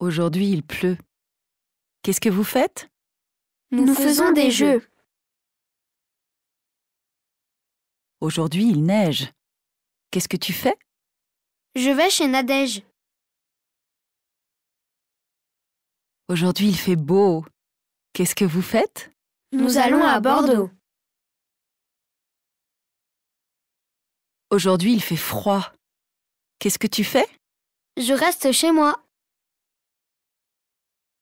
Aujourd'hui il pleut. Qu'est-ce que vous faites Nous, faisons des jeux. Aujourd'hui il neige. Qu'est-ce que tu fais Je vais chez Nadège. Aujourd'hui il fait beau. Qu'est-ce que vous faites Nous allons à Bordeaux. Aujourd'hui il fait froid. Qu'est-ce que tu fais Je reste chez moi.